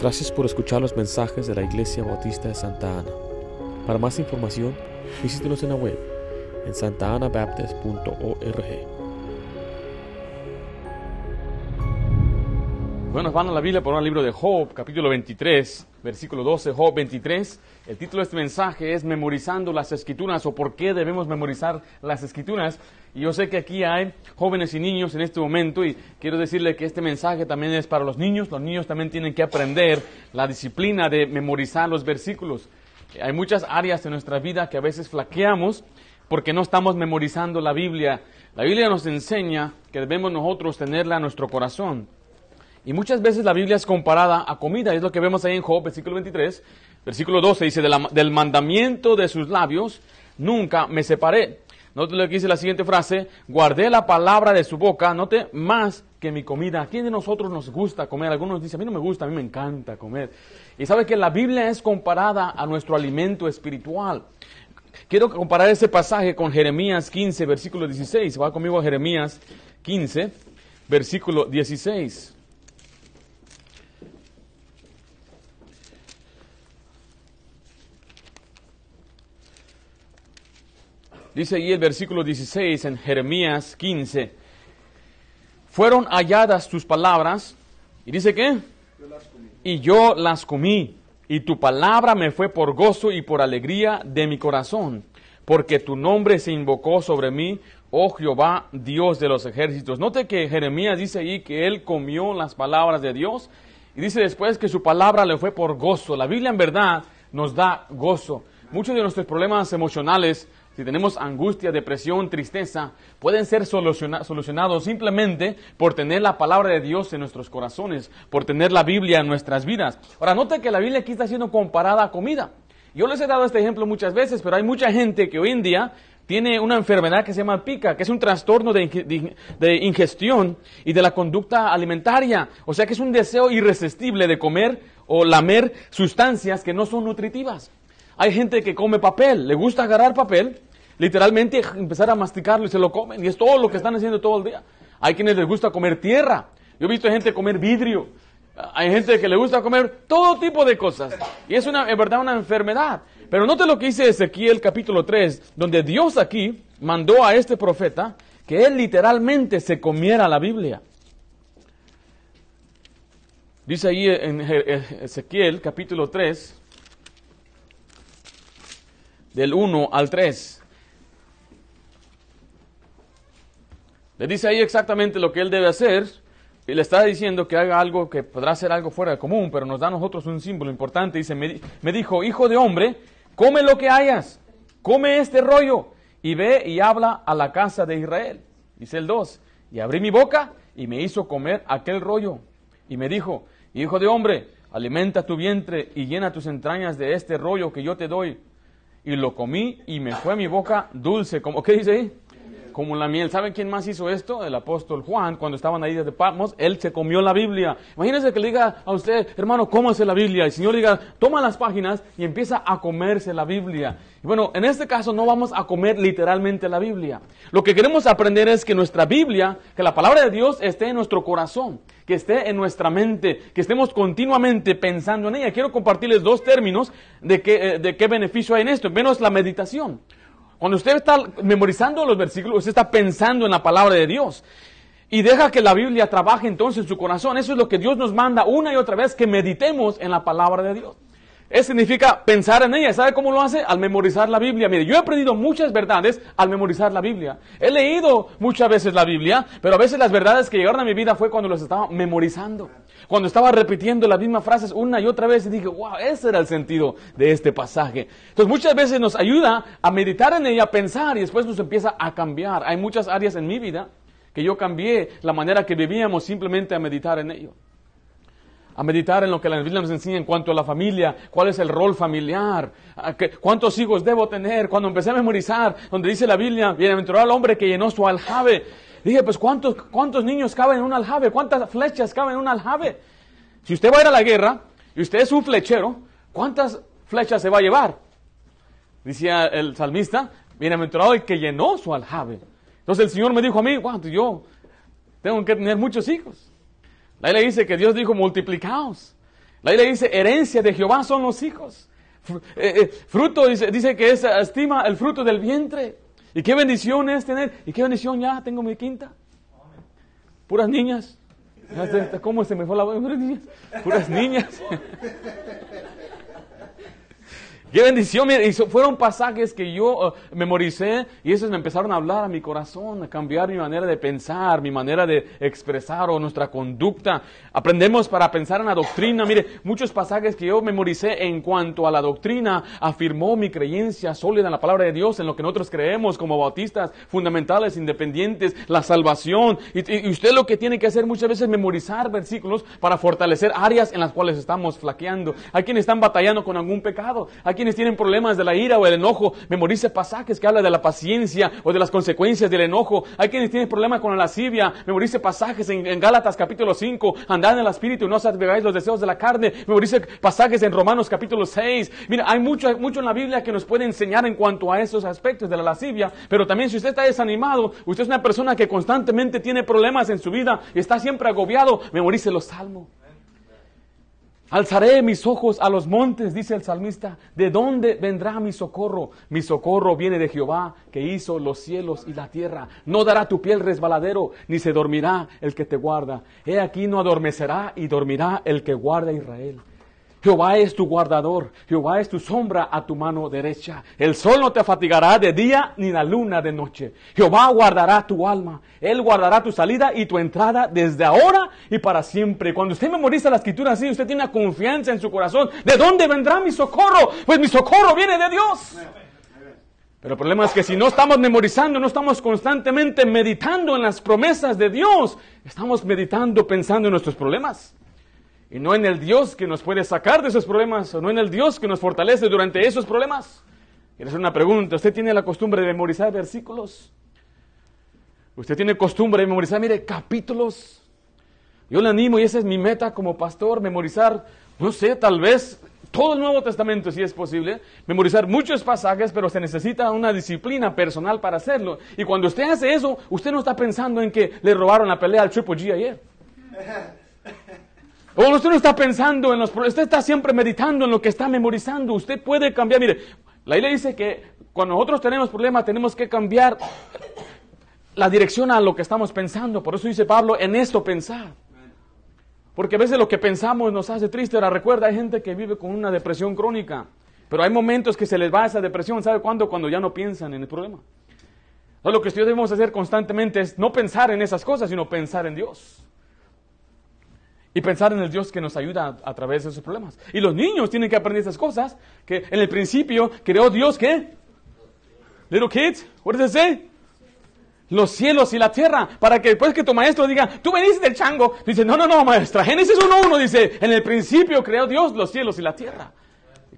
Gracias por escuchar los mensajes de la Iglesia Bautista de Santa Ana. Para más información, visítenos en la web en santaanabaptist.org. Bueno, van a la Biblia por un libro de Job, capítulo 23 versículo 12, Job 23. El título de este mensaje es Memorizando las Escrituras o por qué debemos memorizar las Escrituras. Y yo sé que aquí hay jóvenes y niños en este momento y quiero decirle que este mensaje también es para los niños. Los niños también tienen que aprender la disciplina de memorizar los versículos. Hay muchas áreas de nuestra vida que a veces flaqueamos porque no estamos memorizando la Biblia. La Biblia nos enseña que debemos nosotros tenerla en nuestro corazón. Y muchas veces la Biblia es comparada a comida, es lo que vemos ahí en Job, versículo 23, versículo 12, dice, del mandamiento de sus labios nunca me separé. Note lo que dice la siguiente frase, guardé la palabra de su boca, note más que mi comida. ¿A quién de nosotros nos gusta comer? Algunos dicen, a mí no me gusta, a mí me encanta comer. Y sabe que la Biblia es comparada a nuestro alimento espiritual. Quiero comparar ese pasaje con Jeremías 15, versículo 16. Va conmigo a Jeremías 15, versículo 16. Dice ahí el versículo 16 en Jeremías 15. Fueron halladas tus palabras. ¿Y dice qué? Y yo las comí. Y tu palabra me fue por gozo y por alegría de mi corazón. Porque tu nombre se invocó sobre mí, oh Jehová, Dios de los ejércitos. Note que Jeremías dice ahí que él comió las palabras de Dios. Y dice después que su palabra le fue por gozo. La Biblia en verdad nos da gozo. Muchos de nuestros problemas emocionales si tenemos angustia, depresión, tristeza, pueden ser solucionados simplemente por tener la palabra de Dios en nuestros corazones, por tener la Biblia en nuestras vidas. Ahora, nota que la Biblia aquí está siendo comparada a comida. Yo les he dado este ejemplo muchas veces, pero hay mucha gente que hoy en día tiene una enfermedad que se llama pica, que es un trastorno de, ingestión y de la conducta alimentaria. O sea que es un deseo irresistible de comer o lamer sustancias que no son nutritivas. Hay gente que come papel, le gusta agarrar papel, literalmente empezar a masticarlo y se lo comen. Y es todo lo que están haciendo todo el día. Hay quienes les gusta comer tierra. Yo he visto gente comer vidrio. Hay gente que le gusta comer todo tipo de cosas. Y es una, en verdad una enfermedad. Pero note lo que dice Ezequiel capítulo 3, donde Dios aquí mandó a este profeta que él literalmente se comiera la Biblia. Dice ahí en Ezequiel capítulo 3, del 1 al 3. Le dice ahí exactamente lo que él debe hacer y le está diciendo que haga algo que podrá ser algo fuera de común, pero nos da a nosotros un símbolo importante. Dice, me, me dijo, hijo de hombre, come lo que hayas, come este rollo y ve y habla a la casa de Israel. Dice el 2, y abrí mi boca y me hizo comer aquel rollo. Y me dijo, hijo de hombre, alimenta tu vientre y llena tus entrañas de este rollo que yo te doy, y lo comí y me fue mi boca dulce. como qué dice ahí? como la miel. ¿Saben quién más hizo esto? El apóstol Juan, cuando estaban ahí desde Patmos, él se comió la Biblia. Imagínense que le diga a usted, hermano, ¿cómo cómase la Biblia. Y el Señor le diga, toma las páginas y empieza a comerse la Biblia. bueno, en este caso no vamos a comer literalmente la Biblia. Lo que queremos aprender es que nuestra Biblia, que la palabra de Dios esté en nuestro corazón, que esté en nuestra mente, que estemos continuamente pensando en ella. Quiero compartirles dos términos de qué, eh, de qué beneficio hay en esto. Menos la meditación. Cuando usted está memorizando los versículos, usted está pensando en la palabra de Dios. Y deja que la Biblia trabaje entonces en su corazón. Eso es lo que Dios nos manda una y otra vez, que meditemos en la palabra de Dios. Eso significa pensar en ella. ¿Sabe cómo lo hace? Al memorizar la Biblia. Mire, yo he aprendido muchas verdades al memorizar la Biblia. He leído muchas veces la Biblia, pero a veces las verdades que llegaron a mi vida fue cuando los estaba memorizando. Cuando estaba repitiendo las mismas frases una y otra vez y dije, wow, ese era el sentido de este pasaje. Entonces muchas veces nos ayuda a meditar en ella, a pensar y después nos empieza a cambiar. Hay muchas áreas en mi vida que yo cambié la manera que vivíamos simplemente a meditar en ello a meditar en lo que la Biblia nos enseña en cuanto a la familia, cuál es el rol familiar, cuántos hijos debo tener. Cuando empecé a memorizar, donde dice la Biblia, bienaventurado el hombre que llenó su aljabe, dije, pues ¿cuántos, cuántos niños caben en un aljabe, cuántas flechas caben en un aljabe. Si usted va a ir a la guerra y usted es un flechero, ¿cuántas flechas se va a llevar? Decía el salmista, bienaventurado el que llenó su aljabe. Entonces el Señor me dijo a mí, wow, pues yo tengo que tener muchos hijos. La le dice que Dios dijo, multiplicaos. La le dice, herencia de Jehová son los hijos. Eh, eh, fruto dice, dice que es, eh, estima el fruto del vientre. Y qué bendición es tener. Y qué bendición ya tengo mi quinta. Puras niñas. ¿Cómo se me fue la voz? Puras niñas. Qué bendición, mire y fueron pasajes que yo eh, memoricé y esos me empezaron a hablar a mi corazón, a cambiar mi manera de pensar, mi manera de expresar o nuestra conducta. Aprendemos para pensar en la doctrina. Mire, muchos pasajes que yo memoricé en cuanto a la doctrina afirmó mi creencia sólida en la palabra de Dios, en lo que nosotros creemos como bautistas fundamentales, independientes, la salvación. Y, y usted lo que tiene que hacer muchas veces es memorizar versículos para fortalecer áreas en las cuales estamos flaqueando. Hay quienes están batallando con algún pecado. Hay quienes tienen problemas de la ira o el enojo, memorice pasajes que habla de la paciencia o de las consecuencias del enojo. Hay quienes tienen problemas con la lascivia, memorice pasajes en, Gálatas capítulo 5, andad en el espíritu y no os satisfagáis los deseos de la carne. Memorice pasajes en Romanos capítulo 6. Mira, hay mucho, mucho en la Biblia que nos puede enseñar en cuanto a esos aspectos de la lascivia, pero también si usted está desanimado, usted es una persona que constantemente tiene problemas en su vida y está siempre agobiado, memorice los salmos. Alzaré mis ojos a los montes, dice el salmista, ¿de dónde vendrá mi socorro? Mi socorro viene de Jehová, que hizo los cielos y la tierra. No dará tu piel resbaladero, ni se dormirá el que te guarda. He aquí no adormecerá y dormirá el que guarda a Israel. Jehová es tu guardador, Jehová es tu sombra a tu mano derecha. El sol no te fatigará de día ni la luna de noche. Jehová guardará tu alma, Él guardará tu salida y tu entrada desde ahora y para siempre. Cuando usted memoriza la escritura así, usted tiene confianza en su corazón. ¿De dónde vendrá mi socorro? Pues mi socorro viene de Dios. Pero el problema es que si no estamos memorizando, no estamos constantemente meditando en las promesas de Dios, estamos meditando pensando en nuestros problemas y no en el Dios que nos puede sacar de esos problemas, o no en el Dios que nos fortalece durante esos problemas. Quiero hacer una pregunta. ¿Usted tiene la costumbre de memorizar versículos? ¿Usted tiene costumbre de memorizar, mire, capítulos? Yo le animo y esa es mi meta como pastor, memorizar, no sé, tal vez todo el Nuevo Testamento si es posible, memorizar muchos pasajes, pero se necesita una disciplina personal para hacerlo. Y cuando usted hace eso, usted no está pensando en que le robaron la pelea al Triple G ayer. usted no está pensando en los problemas, usted está siempre meditando en lo que está memorizando. Usted puede cambiar. Mire, la ley dice que cuando nosotros tenemos problemas tenemos que cambiar la dirección a lo que estamos pensando. Por eso dice Pablo, en esto pensar. Porque a veces lo que pensamos nos hace triste. Ahora recuerda, hay gente que vive con una depresión crónica. Pero hay momentos que se les va esa depresión. ¿Sabe cuándo? Cuando ya no piensan en el problema. Entonces, lo que ustedes debemos hacer constantemente es no pensar en esas cosas, sino pensar en Dios. Y pensar en el Dios que nos ayuda a, través de esos problemas. Y los niños tienen que aprender esas cosas. Que en el principio creó Dios, ¿qué? Little kids, what does it say? Los cielos y la tierra. Para que después que tu maestro diga, tú veniste del chango. Dice, no, no, no, maestra. Génesis 1.1 dice, en el principio creó Dios los cielos y la tierra.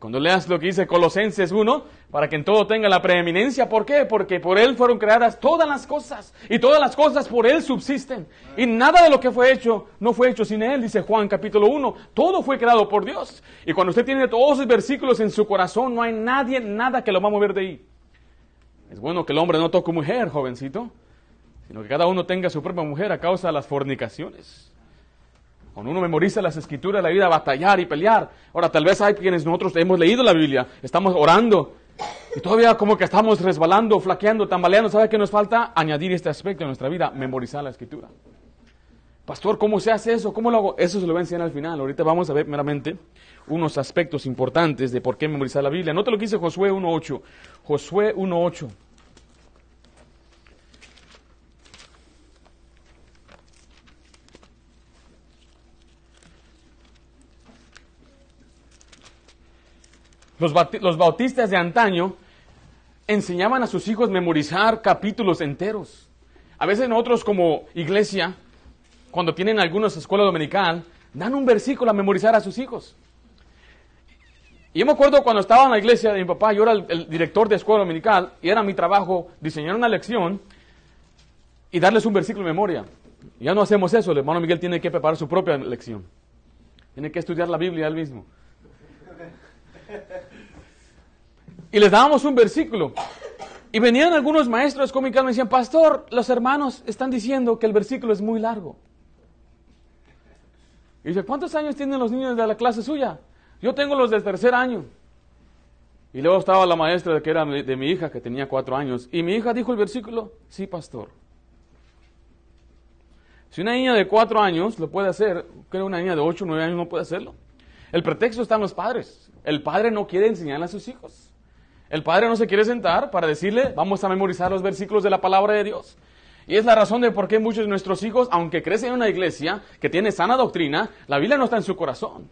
Cuando leas lo que dice Colosenses 1, para que en todo tenga la preeminencia, ¿por qué? Porque por Él fueron creadas todas las cosas y todas las cosas por Él subsisten. Y nada de lo que fue hecho no fue hecho sin Él, dice Juan capítulo 1. Todo fue creado por Dios. Y cuando usted tiene todos sus versículos en su corazón, no hay nadie, nada que lo va a mover de ahí. Es bueno que el hombre no toque mujer, jovencito, sino que cada uno tenga su propia mujer a causa de las fornicaciones. Cuando uno memoriza las escrituras, la vida a batallar y pelear. Ahora, tal vez hay quienes nosotros hemos leído la Biblia, estamos orando, y todavía como que estamos resbalando, flaqueando, tambaleando. ¿Sabe qué nos falta? Añadir este aspecto en nuestra vida, memorizar la escritura. Pastor, ¿cómo se hace eso? ¿Cómo lo hago? Eso se lo voy a enseñar al final. Ahorita vamos a ver meramente unos aspectos importantes de por qué memorizar la Biblia. te lo que dice Josué 1.8. Josué 1.8. Los, bautistas de antaño enseñaban a sus hijos memorizar capítulos enteros. A veces nosotros como iglesia, cuando tienen algunas escuela dominical, dan un versículo a memorizar a sus hijos. Y yo me acuerdo cuando estaba en la iglesia de mi papá, yo era el, el director de escuela dominical, y era mi trabajo diseñar una lección y darles un versículo de memoria. Ya no hacemos eso, el hermano Miguel tiene que preparar su propia lección. Tiene que estudiar la Biblia él mismo. Y les dábamos un versículo. Y venían algunos maestros cómicos y me decían, pastor, los hermanos están diciendo que el versículo es muy largo. Y dice, ¿cuántos años tienen los niños de la clase suya? Yo tengo los del tercer año. Y luego estaba la maestra que era de mi hija, que tenía cuatro años. Y mi hija dijo el versículo, sí, pastor. Si una niña de cuatro años lo puede hacer, creo una niña de ocho o nueve años no puede hacerlo. El pretexto está en los padres. El padre no quiere enseñar a sus hijos. El padre no se quiere sentar para decirle, vamos a memorizar los versículos de la palabra de Dios. Y es la razón de por qué muchos de nuestros hijos, aunque crecen en una iglesia que tiene sana doctrina, la Biblia no está en su corazón.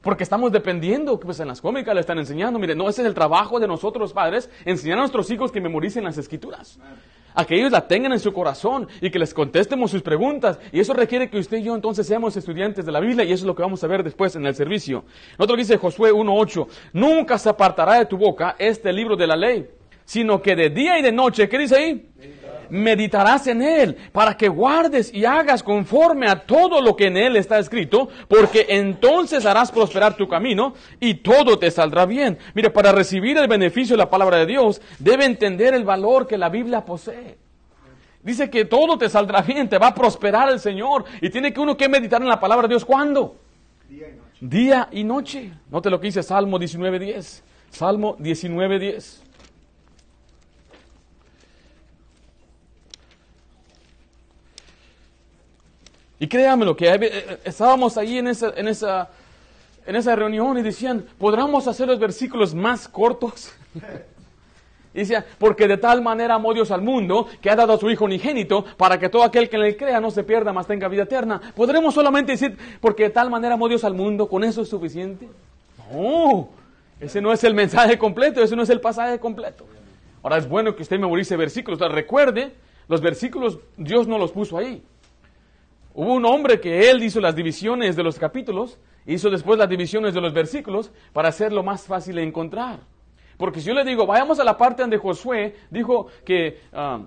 Porque estamos dependiendo, pues en las cómicas le están enseñando, mire, no, ese es el trabajo de nosotros padres, enseñar a nuestros hijos que memoricen las escrituras. A que ellos la tengan en su corazón y que les contestemos sus preguntas. Y eso requiere que usted y yo entonces seamos estudiantes de la Biblia y eso es lo que vamos a ver después en el servicio. Otro dice Josué 1.8, nunca se apartará de tu boca este libro de la ley, sino que de día y de noche, ¿qué dice ahí? meditarás en él, para que guardes y hagas conforme a todo lo que en él está escrito, porque entonces harás prosperar tu camino y todo te saldrá bien. Mire, para recibir el beneficio de la palabra de Dios, debe entender el valor que la Biblia posee. Dice que todo te saldrá bien, te va a prosperar el Señor. Y tiene que uno que meditar en la palabra de Dios. ¿Cuándo? Día y noche. no te noche. Note lo que dice Salmo 19.10. Salmo Y créanmelo, que eh, eh, estábamos ahí en esa, en esa, en esa reunión y decían, ¿podríamos hacer los versículos más cortos? y porque de tal manera amó Dios al mundo que ha dado a su Hijo unigénito para que todo aquel que en él crea no se pierda, mas tenga vida eterna. ¿Podremos solamente decir, porque de tal manera amó Dios al mundo, con eso es suficiente? No, ese no es el mensaje completo, ese no es el pasaje completo. Ahora es bueno que usted memorice versículos. recuerde, los versículos Dios no los puso ahí. Hubo un hombre que él hizo las divisiones de los capítulos, hizo después las divisiones de los versículos para hacerlo más fácil de encontrar. Porque si yo le digo, vayamos a la parte donde Josué dijo que ah,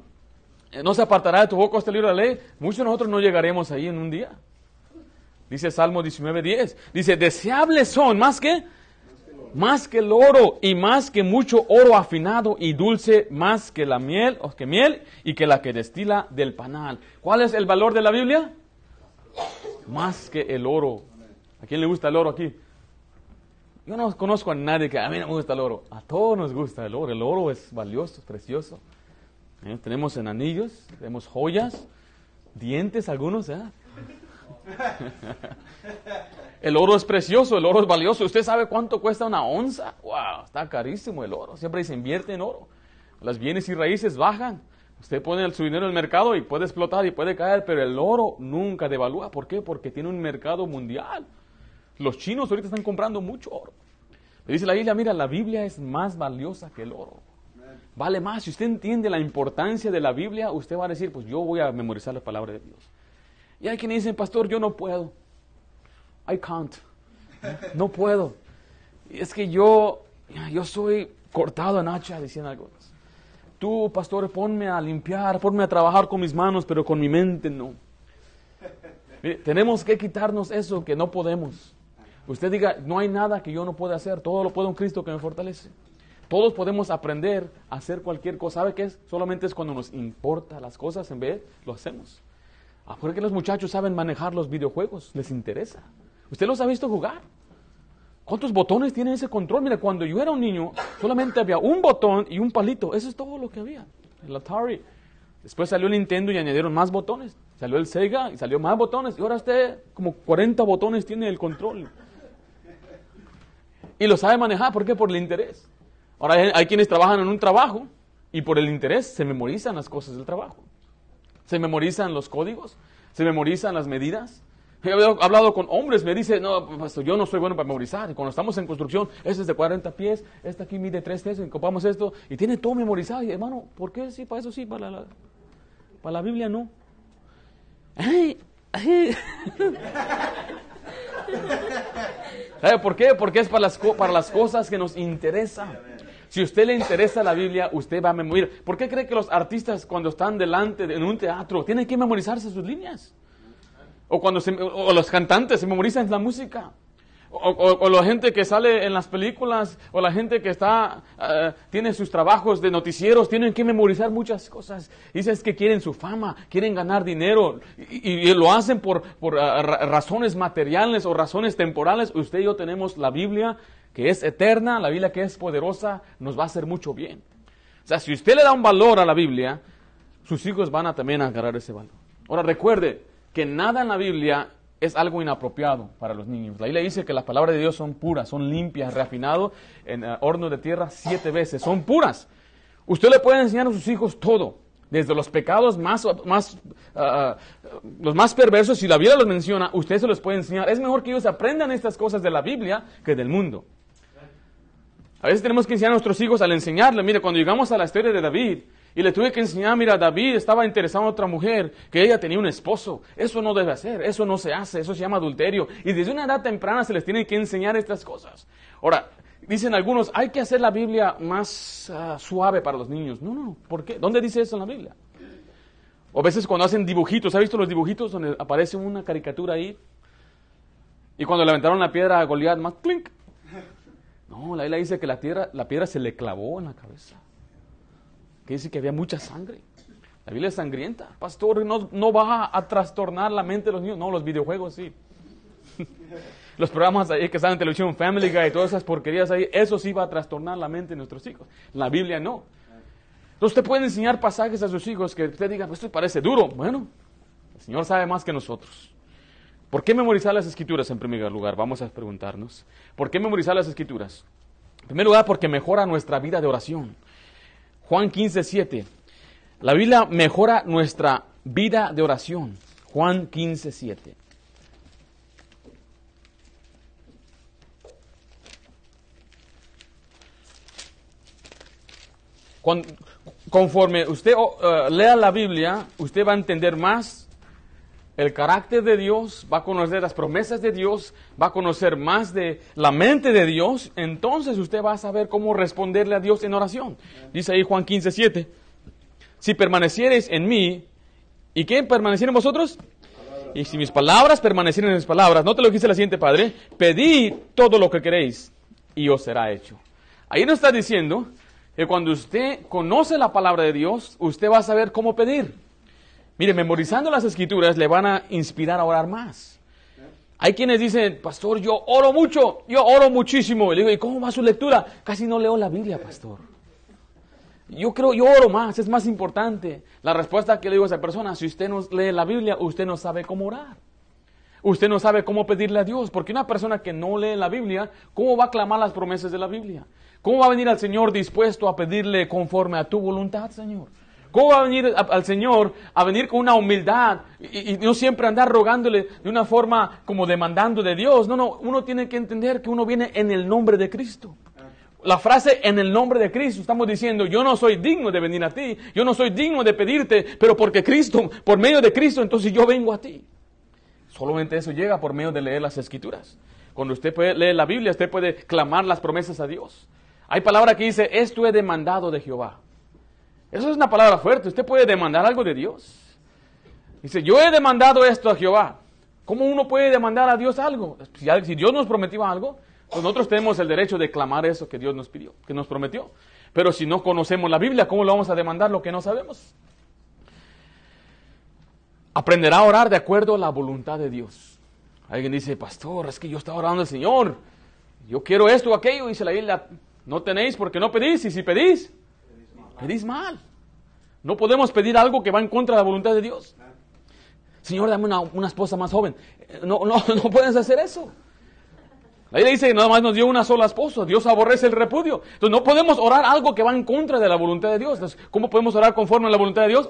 no se apartará de tu boca este libro de la ley, muchos de nosotros no llegaremos ahí en un día. Dice Salmo 19.10. Dice, deseables son, más que, más que el oro y más que mucho oro afinado y dulce, más que la miel, o que miel y que la que destila del panal. ¿Cuál es el valor de la Biblia? más que el oro. ¿A quién le gusta el oro aquí? Yo no conozco a nadie que a mí no me gusta el oro. A todos nos gusta el oro. El oro es valioso, es precioso. Eh, tenemos en anillos, tenemos joyas, dientes algunos. ¿eh? el oro es precioso, el oro es valioso. ¿Usted sabe cuánto cuesta una onza? ¡Wow! Está carísimo el oro. Siempre se invierte en oro. Las bienes y raíces bajan. Usted pone su dinero en el mercado y puede explotar y puede caer, pero el oro nunca devalúa. ¿Por qué? Porque tiene un mercado mundial. Los chinos ahorita están comprando mucho oro. Le dice la Biblia, mira, la Biblia es más valiosa que el oro. Vale más. Si usted entiende la importancia de la Biblia, usted va a decir, pues yo voy a memorizar la palabra de Dios. Y hay quienes dicen, pastor, yo no puedo. I can't. No puedo. Es que yo, yo soy cortado en hacha, diciendo algo tú, pastor, ponme a limpiar, ponme a trabajar con mis manos, pero con mi mente no. tenemos que quitarnos eso que no podemos. Usted diga, no hay nada que yo no pueda hacer, todo lo puede un Cristo que me fortalece. Todos podemos aprender a hacer cualquier cosa. ¿Sabe qué es? Solamente es cuando nos importa las cosas, en vez lo hacemos. Ah, porque que los muchachos saben manejar los videojuegos, les interesa. ¿Usted los ha visto jugar? ¿Cuántos botones tiene ese control? Mira, cuando yo era un niño, solamente había un botón y un palito. Eso es todo lo que había. El Atari. Después salió el Nintendo y añadieron más botones. Salió el Sega y salió más botones. Y ahora usted, como 40 botones tiene el control. Y lo sabe manejar. ¿Por qué? Por el interés. Ahora hay, hay quienes trabajan en un trabajo y por el interés se memorizan las cosas del trabajo. Se memorizan los códigos, se memorizan las medidas, He hablado con hombres, me dice, no, yo no soy bueno para memorizar. Y cuando estamos en construcción, este es de 40 pies, este aquí mide 3 pies, copamos esto, y tiene todo memorizado. Y, hermano, ¿por qué sí? Para eso sí, para la, para la Biblia no. Ay, ay. por qué? Porque es para las, para las cosas que nos interesan. Si a usted le interesa la Biblia, usted va a memorizar. ¿Por qué cree que los artistas cuando están delante en un teatro tienen que memorizarse sus líneas? O cuando los cantantes se memorizan la música. O, la gente que sale en las películas, o la gente que está, eh, tiene sus trabajos de noticieros, tienen que memorizar muchas cosas. Dicen que quieren su fama, quieren ganar dinero, y, lo hacen por, ah, razones materiales o razones temporales. Usted y yo tenemos la Biblia que es eterna, la Biblia que es poderosa, nos va a hacer mucho bien. O sea, si usted le da un valor a la Biblia, sus hijos van a también agarrar ese valor. Ahora recuerde, que nada en la Biblia es algo inapropiado para los niños. La Biblia dice que las palabras de Dios son puras, son limpias, refinadas en eh, horno de tierra siete veces, son puras. Usted le puede enseñar a sus hijos todo, desde los pecados más, más ah, ah, los más perversos, si la Biblia los menciona, usted se los puede enseñar. Es mejor que ellos aprendan estas cosas de la Biblia que del mundo. A veces tenemos que enseñar a nuestros hijos al enseñarle. mire cuando llegamos a la historia de David, y le tuve que enseñar, mira, David estaba interesado en otra mujer, que ella tenía un esposo. Eso no debe hacer, eso no se hace, eso se llama adulterio. Y desde una edad temprana se les tiene que enseñar estas cosas. Ahora, dicen algunos, hay que hacer la Biblia más ah, suave para los niños. No, no, ¿por qué? ¿Dónde dice eso en la Biblia? O a veces cuando hacen dibujitos, ¿ha visto los dibujitos donde aparece una caricatura ahí? Y cuando levantaron la piedra a Goliat, más clink, no, la Biblia dice que la, tierra, la piedra se le clavó en la cabeza. Que dice que había mucha sangre. La Biblia es sangrienta. Pastor, no, no va a trastornar la mente de los niños. No, los videojuegos sí. los programas ahí que están en televisión, Family Guy y todas esas porquerías ahí, eso sí va a trastornar la mente de nuestros hijos. La Biblia no. Entonces usted puede enseñar pasajes a sus hijos que usted diga, pues esto parece duro. Bueno, el Señor sabe más que nosotros. ¿Por qué memorizar las escrituras en primer lugar? Vamos a preguntarnos. ¿Por qué memorizar las escrituras? En primer lugar, porque mejora nuestra vida de oración. Juan 15, 7. La Biblia mejora nuestra vida de oración. Juan 15, 7. conforme usted oh, eh, lea la Biblia, usted va a entender más el carácter de Dios, va a conocer las promesas de Dios, va a conocer más de la mente de Dios, entonces usted va a saber cómo responderle a Dios en oración. Dice ahí Juan 157 Si permaneciereis en mí, ¿y qué en vosotros? Y si mis palabras permanecieran en mis palabras, no te lo dije dice la siguiente, Padre, pedí todo lo que queréis y os será hecho. Ahí nos está diciendo que cuando usted conoce la palabra de Dios, usted va a saber cómo pedir. Mire, memorizando las escrituras le van a inspirar a orar más. Hay quienes dicen, pastor, yo oro mucho, yo oro muchísimo. Y le digo, ¿y cómo va su lectura? Casi no leo la Biblia, pastor. Yo creo, yo oro más, es más importante. La respuesta que le digo a esa persona, si usted no lee la Biblia, usted no sabe cómo orar. Usted no sabe cómo pedirle a Dios, porque una persona que no lee la Biblia, ¿cómo va a clamar las promesas de la Biblia? ¿Cómo va a venir al Señor dispuesto a pedirle conforme a tu voluntad, Señor? ¿Cómo va a venir al Señor a venir con una humildad y, no siempre andar rogándole de una forma como demandando de Dios? No, no, uno tiene que entender que uno viene en el nombre de Cristo. La frase en el nombre de Cristo, estamos diciendo, yo no soy digno de venir a ti, yo no soy digno de pedirte, pero porque Cristo, por medio de Cristo, entonces yo vengo a ti. Solamente eso llega por medio de leer las escrituras. Cuando usted puede leer la Biblia, usted puede clamar las promesas a Dios. Hay palabra que dice, esto he demandado de Jehová. Eso es una palabra fuerte. Usted puede demandar algo de Dios. Dice, yo he demandado esto a Jehová. ¿Cómo uno puede demandar a Dios algo? Si Dios nos prometió algo, pues nosotros tenemos el derecho de clamar eso que Dios nos pidió, que nos prometió. Pero si no conocemos la Biblia, ¿cómo lo vamos a demandar lo que no sabemos? Aprenderá a orar de acuerdo a la voluntad de Dios. Alguien dice, pastor, es que yo estaba orando al Señor. Yo quiero esto o aquello. Dice la Biblia, no tenéis porque no pedís. Y si pedís, dice, mal. No podemos pedir algo que va en contra de la voluntad de Dios. Señor, dame una, esposa más joven. Eh, no, no, no puedes hacer eso. La Biblia dice que nada más nos dio una sola esposa. Dios aborrece el repudio. Entonces no podemos orar algo que va en contra de la voluntad de Dios. ¿cómo podemos orar conforme a la voluntad de Dios?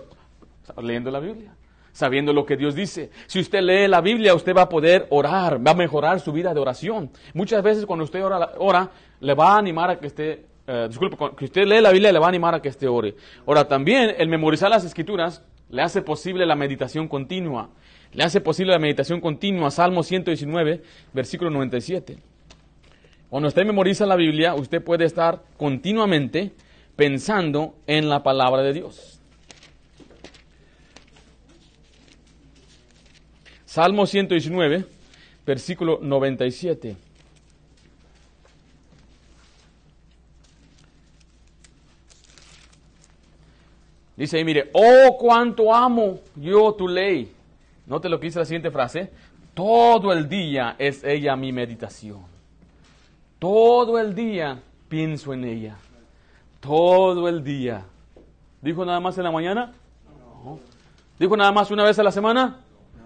Leyendo la Biblia, sabiendo lo que Dios dice. Si usted lee la Biblia, usted va a poder orar, va a mejorar su vida de oración. Muchas veces cuando usted ora, ora le va a animar a que esté eh, disculpe, que usted lee la Biblia le va a animar a que este ore. Ahora, también el memorizar las escrituras le hace posible la meditación continua. Le hace posible la meditación continua. Salmo 119, versículo 97. Cuando usted memoriza la Biblia, usted puede estar continuamente pensando en la palabra de Dios. Salmo 119, versículo 97. Dice ahí, mire, oh, cuánto amo yo tu ley. Note lo que dice la siguiente frase. Todo el día es ella mi meditación. Todo el día pienso en ella. Todo el día. ¿Dijo nada más en la mañana? No. ¿Dijo nada más una vez a la semana? No.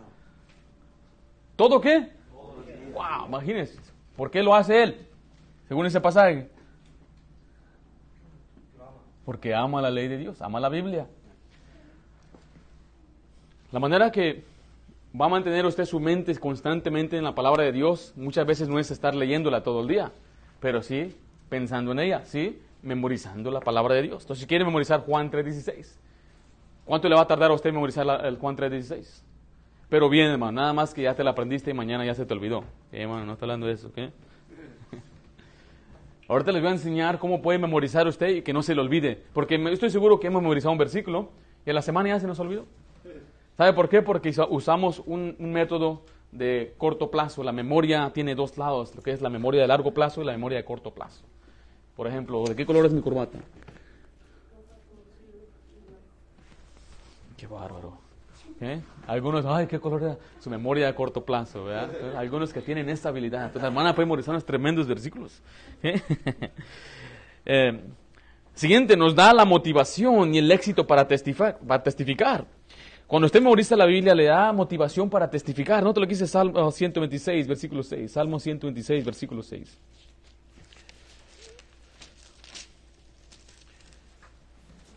¿Todo qué? Todo Wow, imagínense. ¿Por qué lo hace él? Según ese pasaje porque ama la ley de Dios, ama la Biblia. La manera que va a mantener usted su mente constantemente en la palabra de Dios muchas veces no es estar leyéndola todo el día, pero sí pensando en ella, sí memorizando la palabra de Dios. Entonces, si quiere memorizar Juan 3.16, ¿cuánto le va a tardar a usted memorizar el Juan 3.16? Pero bien, hermano, nada más que ya te la aprendiste y mañana ya se te olvidó. Eh, hermano, no está hablando de eso, ¿ok? Ahorita les voy a enseñar cómo puede memorizar usted y que no se le olvide. Porque estoy seguro que hemos memorizado un versículo y en la semana ya se nos olvidó. ¿Sabe por qué? Porque usamos un, método de corto plazo. La memoria tiene dos lados, lo que es la memoria de largo plazo y la memoria de corto plazo. Por ejemplo, ¿de qué color es mi corbata? Qué bárbaro. ¿Eh? Algunos, ay, qué color su memoria a corto plazo, algunos que tienen esta habilidad. Entonces, hermana puede memorizar unos tremendos versículos. ¿eh? Eh, siguiente, nos da la motivación y el éxito para testificar. Para testificar. Cuando usted memoriza la Biblia, le da motivación para testificar. no te lo que dice Salmo 126, versículo 6. Salmo 126, versículo 6.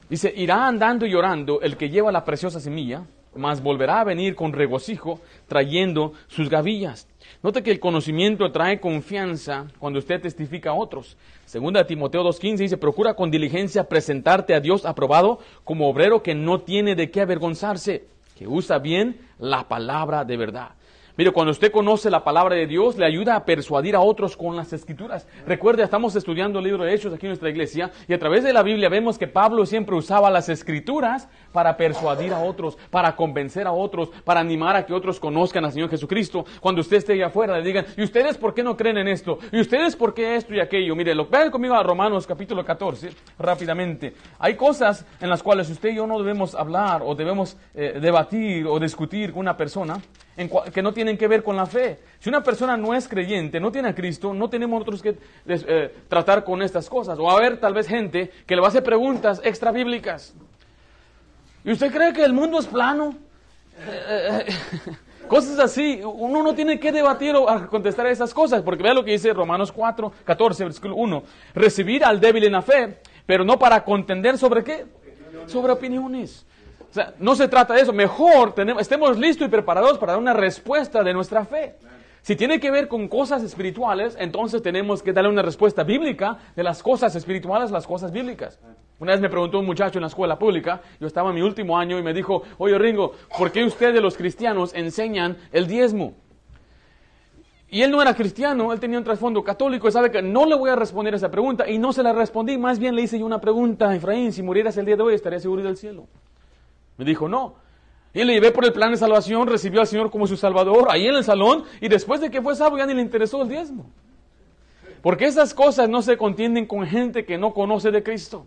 Dice, irá andando y llorando el que lleva la preciosa semilla mas volverá a venir con regocijo trayendo sus gavillas. Note que el conocimiento trae confianza cuando usted testifica a otros. Segunda Timoteo 2.15 dice, procura con diligencia presentarte a Dios aprobado como obrero que no tiene de qué avergonzarse, que usa bien la palabra de verdad. Mire, cuando usted conoce la palabra de Dios, le ayuda a persuadir a otros con las escrituras. Recuerde, estamos estudiando el libro de Hechos aquí en nuestra iglesia y a través de la Biblia vemos que Pablo siempre usaba las escrituras para persuadir a otros, para convencer a otros, para animar a que otros conozcan al Señor Jesucristo. Cuando usted esté allá afuera, le digan, ¿y ustedes por qué no creen en esto? ¿Y ustedes por qué esto y aquello? Mire, lo, conmigo a Romanos capítulo 14, rápidamente. Hay cosas en las cuales usted y yo no debemos hablar o debemos eh, debatir o discutir con una persona que no tienen que ver con la fe. Si una persona no es creyente, no tiene a Cristo, no tenemos otros que eh, tratar con estas cosas. O a haber tal vez gente que le va a hacer preguntas extra bíblicas. ¿Y usted cree que el mundo es plano? cosas así. Uno no tiene que debatir o contestar a esas cosas, porque vea lo que dice Romanos 4, 14, versículo 1. Recibir al débil en la fe, pero no para contender sobre qué? Sobre opiniones. O sea, no se trata de eso. Mejor tenemos, estemos listos y preparados para dar una respuesta de nuestra fe. Si tiene que ver con cosas espirituales, entonces tenemos que darle una respuesta bíblica de las cosas espirituales, las cosas bíblicas. Una vez me preguntó un muchacho en la escuela pública, yo estaba en mi último año y me dijo, oye Ringo, ¿por qué ustedes los cristianos enseñan el diezmo? Y él no era cristiano, él tenía un trasfondo católico y sabe que no le voy a responder esa pregunta y no se la respondí, más bien le hice yo una pregunta, Efraín, si murieras el día de hoy estarías seguro del cielo. Me dijo, no. Y le llevé por el plan de salvación, recibió al Señor como su Salvador ahí en el salón y después de que fue salvo ya ni le interesó el diezmo. Porque esas cosas no se contienden con gente que no conoce de Cristo.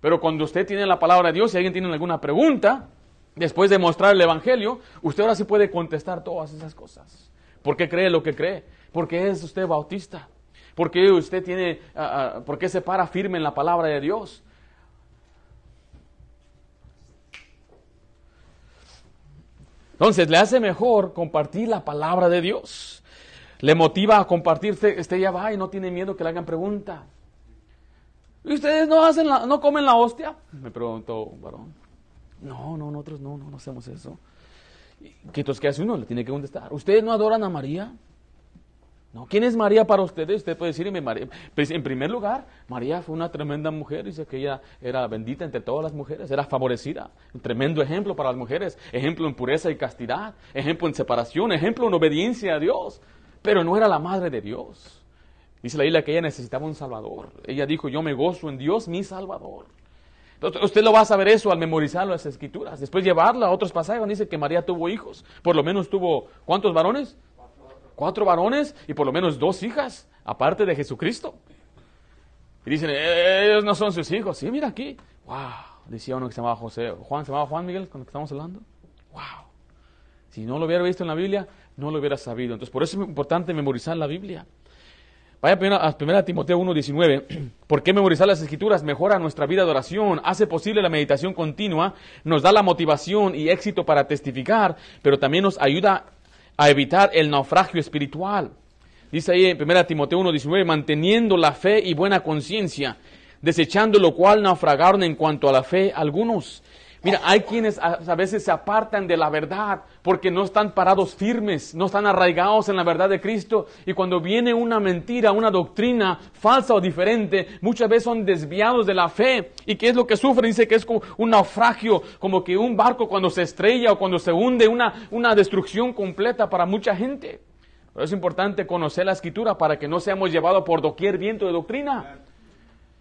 Pero cuando usted tiene la palabra de Dios, si alguien tiene alguna pregunta, después de mostrar el Evangelio, usted ahora sí puede contestar todas esas cosas. ¿Por qué cree lo que cree? Porque es usted bautista. Porque usted tiene, ah, ah, porque se para firme en la palabra de Dios? Entonces, le hace mejor compartir la palabra de Dios. Le motiva a compartir, Este ya va y no tiene miedo que le hagan pregunta. ¿Y ustedes no, hacen no comen la hostia? Me preguntó un varón. No, no, nosotros no, no, no hacemos eso. ¿Qué entonces qué hace uno? Le tiene que contestar. ¿Ustedes no adoran a María? No, ¿quién es María para ustedes? Usted puede decirme pues, en primer lugar, María fue una tremenda mujer, dice que ella era bendita entre todas las mujeres, era favorecida, un tremendo ejemplo para las mujeres, ejemplo en pureza y castidad, ejemplo en separación, ejemplo en obediencia a Dios, pero no era la madre de Dios. Dice la isla que ella necesitaba un salvador. Ella dijo, yo me gozo en Dios, mi salvador. usted lo va a saber eso al memorizar las escrituras. Después llevarla a otros pasajes, dice que María tuvo hijos. Por lo menos tuvo, ¿cuántos varones? Cuatro varones y por lo menos dos hijas, aparte de Jesucristo. Y dicen, eh, ellos no son sus hijos. Sí, mira aquí. Wow. Decía uno que se llamaba José. Juan, ¿se llamaba Juan Miguel cuando estamos hablando? Wow. Si no lo hubiera visto en la Biblia, no lo hubiera sabido. Entonces, por eso es importante memorizar la Biblia. Vaya a 1 Timoteo 1.19. ¿Por qué memorizar las escrituras? Mejora nuestra vida de oración, hace posible la meditación continua, nos da la motivación y éxito para testificar, pero también nos ayuda a evitar el naufragio espiritual. Dice ahí en 1 Timoteo 1:19, manteniendo la fe y buena conciencia, desechando lo cual naufragaron en cuanto a la fe algunos. Mira, hay quienes a veces se apartan de la verdad porque no están parados firmes, no están arraigados en la verdad de Cristo. Y cuando viene una mentira, una doctrina falsa o diferente, muchas veces son desviados de la fe. ¿Y qué es lo que sufren? Dice que es como un naufragio, como que un barco cuando se estrella o cuando se hunde, una, una destrucción completa para mucha gente. Pero es importante conocer la escritura para que no seamos llevados por doquier viento de doctrina.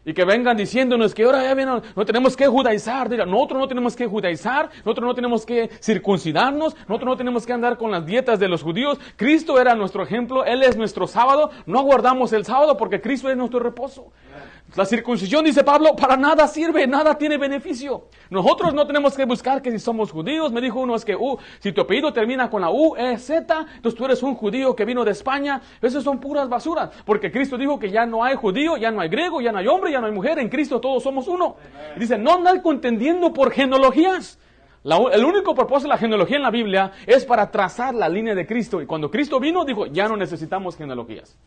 Y que vengan diciéndonos que ahora ya no tenemos que judaizar. nosotros no tenemos que judaizar, nosotros no tenemos que circuncidarnos, nosotros no tenemos que andar con las dietas de los judíos. Cristo era nuestro ejemplo, Él es nuestro sábado. No guardamos el sábado porque Cristo es nuestro reposo. La circuncisión, dice Pablo, para nada sirve, nada tiene beneficio. Nosotros no tenemos que buscar que si somos judíos, me dijo uno, es que uh, si tu apellido termina con la U, E, Z, entonces tú eres un judío que vino de España. Esas son puras basuras, porque Cristo dijo que ya no hay judío, ya no hay griego, ya no hay hombre, ya no hay mujer, en Cristo todos somos uno. dice, no andar contendiendo por genealogías. el único propósito de la genealogía en la Biblia es para trazar la línea de Cristo. Y cuando Cristo vino, dijo, ya no necesitamos genealogías.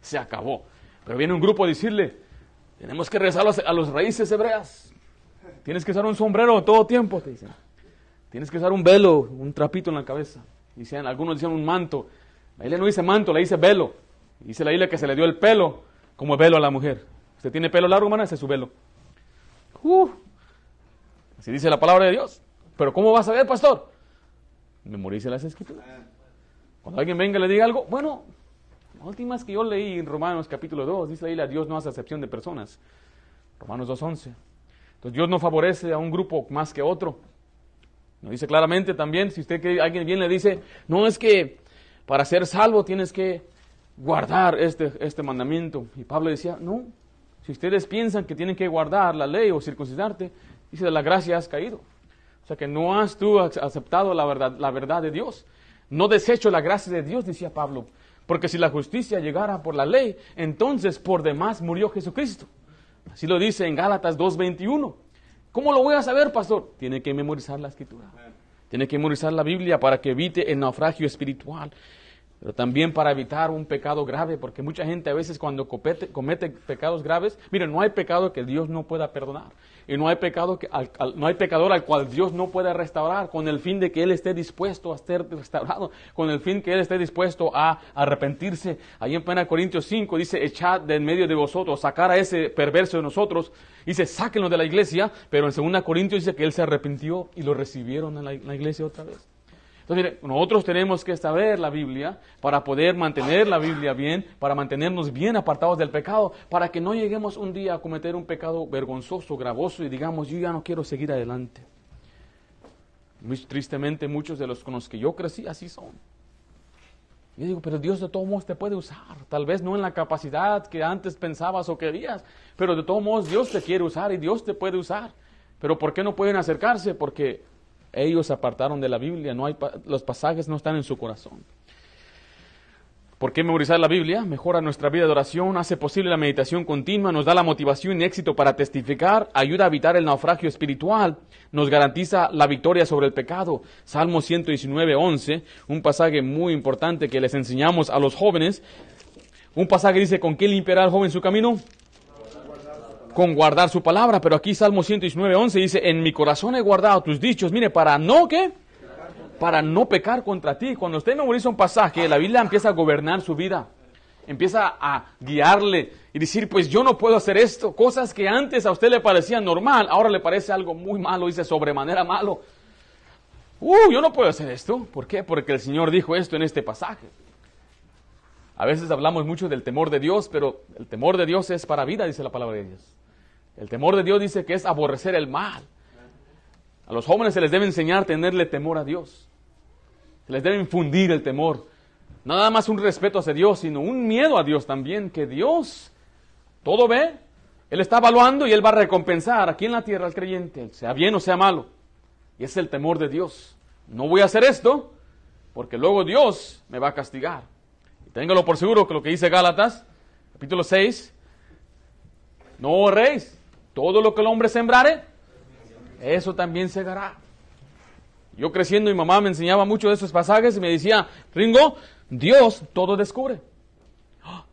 Se acabó. Pero viene un grupo a decirle, tenemos que rezar a las raíces hebreas. Tienes que usar un sombrero todo tiempo, te dicen. Tienes que usar un velo, un trapito en la cabeza. Dicen, algunos decían un manto. La Biblia no dice manto, le dice velo. Dice la Biblia que se le dio el pelo como velo a la mujer. Usted tiene pelo largo, hermana, ese es su velo. Uh, así dice la palabra de Dios. Pero ¿cómo vas a ver, pastor? Memorice las escrituras. Cuando alguien venga y le diga algo, bueno, últimas que yo leí en Romanos capítulo 2, dice ahí, Dios no hace acepción de personas. Romanos 2.11. Entonces Dios no favorece a un grupo más que a otro. Nos dice claramente también, si usted que alguien bien le dice, no es que para ser salvo tienes que guardar este, este mandamiento. Y Pablo decía, no, si ustedes piensan que tienen que guardar la ley o circuncidarte, dice, de la gracia has caído. O sea que no has tú aceptado la verdad, la verdad de Dios. No desecho la gracia de Dios, decía Pablo. Porque si la justicia llegara por la ley, entonces por demás murió Jesucristo. Así lo dice en Gálatas 2.21. ¿Cómo lo voy a saber, pastor? Tiene que memorizar la escritura. Tiene que memorizar la Biblia para que evite el naufragio espiritual, pero también para evitar un pecado grave, porque mucha gente a veces cuando comete, pecados graves, miren, no hay pecado que Dios no pueda perdonar. Y no hay, pecado que, no hay pecador al cual Dios no pueda restaurar con el fin de que Él esté dispuesto a ser restaurado, con el fin que Él esté dispuesto a arrepentirse. Ahí en 1 Corintios 5 dice, echad de en medio de vosotros, sacar a ese perverso de nosotros. Dice, sáquenlo de la iglesia, pero en 2 Corintios dice que Él se arrepintió y lo recibieron en la iglesia otra vez. Entonces, mire, nosotros tenemos que saber la Biblia para poder mantener la Biblia bien, para mantenernos bien apartados del pecado, para que no lleguemos un día a cometer un pecado vergonzoso, gravoso y digamos, yo ya no quiero seguir adelante. tristemente, muchos de los con los que yo crecí así son. Yo digo, pero Dios de todos modos te puede usar. Tal vez no en la capacidad que antes pensabas o querías, pero de todos modos Dios te quiere usar y Dios te puede usar. Pero ¿por qué no pueden acercarse? Porque ellos se apartaron de la Biblia, no hay los pasajes no están en su corazón. ¿Por qué memorizar la Biblia? Mejora nuestra vida de oración, hace posible la meditación continua, nos da la motivación y éxito para testificar, ayuda a evitar el naufragio espiritual, nos garantiza la victoria sobre el pecado. Salmo 119, 11, un pasaje muy importante que les enseñamos a los jóvenes. Un pasaje dice, ¿con qué limpiará el joven su camino? con guardar su palabra, pero aquí Salmo 119, 11 dice, en mi corazón he guardado tus dichos, mire, para no ¿qué? para no pecar contra ti. Cuando usted memoriza un pasaje, la Biblia empieza a gobernar su vida, empieza a guiarle y decir, pues yo no puedo hacer esto, cosas que antes a usted le parecían normal, ahora le parece algo muy malo, dice sobremanera malo. Uh, yo no puedo hacer esto. ¿Por qué? Porque el Señor dijo esto en este pasaje. A veces hablamos mucho del temor de Dios, pero el temor de Dios es para vida, dice la palabra de Dios. El temor de Dios dice que es aborrecer el mal. A los jóvenes se les debe enseñar tenerle temor a Dios. Se les debe infundir el temor. Nada más un respeto hacia Dios, sino un miedo a Dios también, que Dios todo ve. Él está evaluando y Él va a recompensar aquí en la tierra al creyente, sea bien o sea malo. Y es el temor de Dios. No voy a hacer esto porque luego Dios me va a castigar. Y téngalo por seguro que lo que dice Gálatas, capítulo 6, no oréis todo lo que el hombre sembrare, eso también segará. Yo creciendo, mi mamá me enseñaba mucho de esos pasajes y me decía, Ringo, Dios todo descubre. ¡Ah!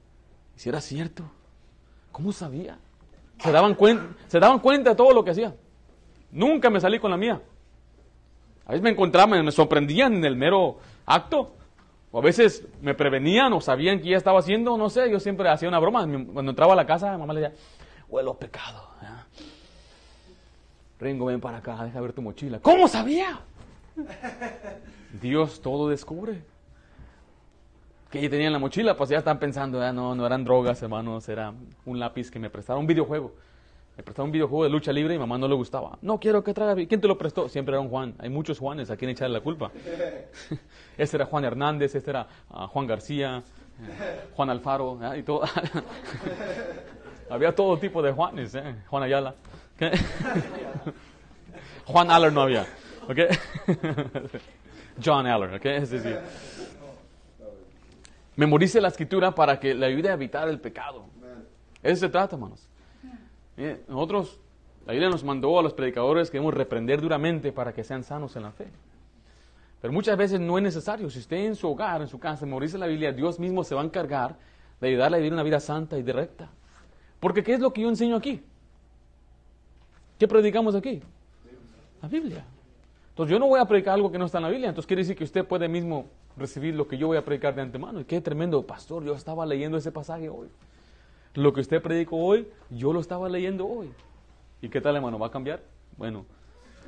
Y si era cierto, ¿cómo sabía? Se daban, se daban cuenta de todo lo que hacía. Nunca me salí con la mía. A veces me encontraban, me sorprendían en el mero acto. O a veces me prevenían o sabían que ya estaba haciendo, no sé, yo siempre hacía una broma. Cuando entraba a la casa, mamá le decía, huelo pecado. Ringo, ven para acá, deja ver tu mochila. ¿Cómo sabía? Dios todo descubre. Que tenía en la mochila, pues ya están pensando, ya ah, no, no eran drogas, hermanos, era un lápiz que me prestaron, un videojuego. Me prestaron un videojuego de lucha libre y mamá no le gustaba. No quiero que traiga. ¿Quién te lo prestó? Siempre era un Juan. Hay muchos Juanes a quien echarle la culpa. este era Juan Hernández, este era ah, Juan García, Juan Alfaro, ah, y todo. Había todo tipo de Juanes, eh, Juan Ayala. Juan Aller no había. John Aller. ¿Ok? Memorice la escritura para que le ayude a evitar el pecado. Eso se trata, manos. nosotros, la Biblia nos mandó a los predicadores que debemos reprender duramente para que sean sanos en la fe. Pero muchas veces no es necesario. Si usted en su hogar, en su casa, memorice la Biblia, Dios mismo se va a encargar de ayudarle a vivir una vida santa y directa. Porque ¿qué es lo que yo enseño aquí? ¿Qué predicamos aquí? La Biblia. Entonces yo no voy a predicar algo que no está en la Biblia. Entonces quiere decir que usted puede mismo recibir lo que yo voy a predicar de antemano. Y qué tremendo, pastor, yo estaba leyendo ese pasaje hoy. Lo que usted predicó hoy, yo lo estaba leyendo hoy. ¿Y qué tal, hermano? ¿Va a cambiar? Bueno,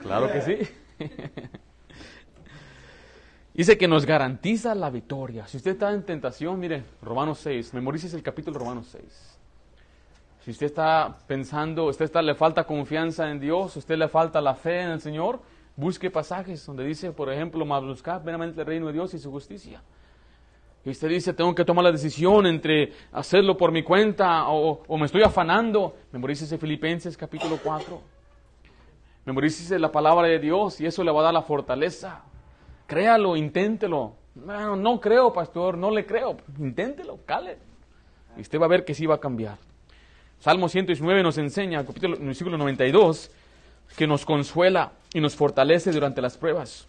claro que sí. Dice que nos garantiza la victoria. Si usted está en tentación, mire, Romanos 6, memorices el capítulo Romanos 6. Si usted está pensando, usted está, le falta confianza en Dios, usted le falta la fe en el Señor, busque pasajes donde dice, por ejemplo, más buscar el reino de Dios y su justicia. Y usted dice, tengo que tomar la decisión entre hacerlo por mi cuenta o, me estoy afanando. Memorícese Filipenses capítulo 4. Memorícese la palabra de Dios y eso le va a dar la fortaleza. Créalo, inténtelo. no creo, pastor, no le creo. Inténtelo, cale. Y usted va a ver que sí va a cambiar. Salmo 119 nos enseña, capítulo, 92, que nos consuela y nos fortalece durante las pruebas.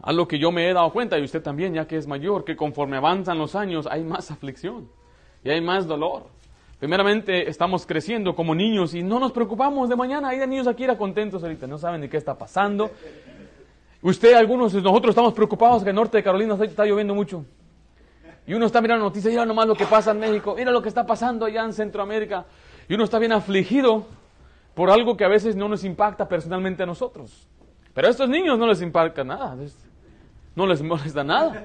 Algo que yo me he dado cuenta, y usted también, ya que es mayor, que conforme avanzan los años hay más aflicción y hay más dolor. Primeramente estamos creciendo como niños y no nos preocupamos de mañana. Hay niños aquí era contentos ahorita, no saben de qué está pasando. Usted, algunos de nosotros estamos preocupados que en el norte de Carolina está lloviendo mucho. Y uno está mirando noticias, mira nomás lo que pasa en México, mira lo que está pasando allá en Centroamérica. Y uno está bien afligido por algo que a veces no nos impacta personalmente a nosotros. Pero a estos niños no les impacta nada, no les molesta nada.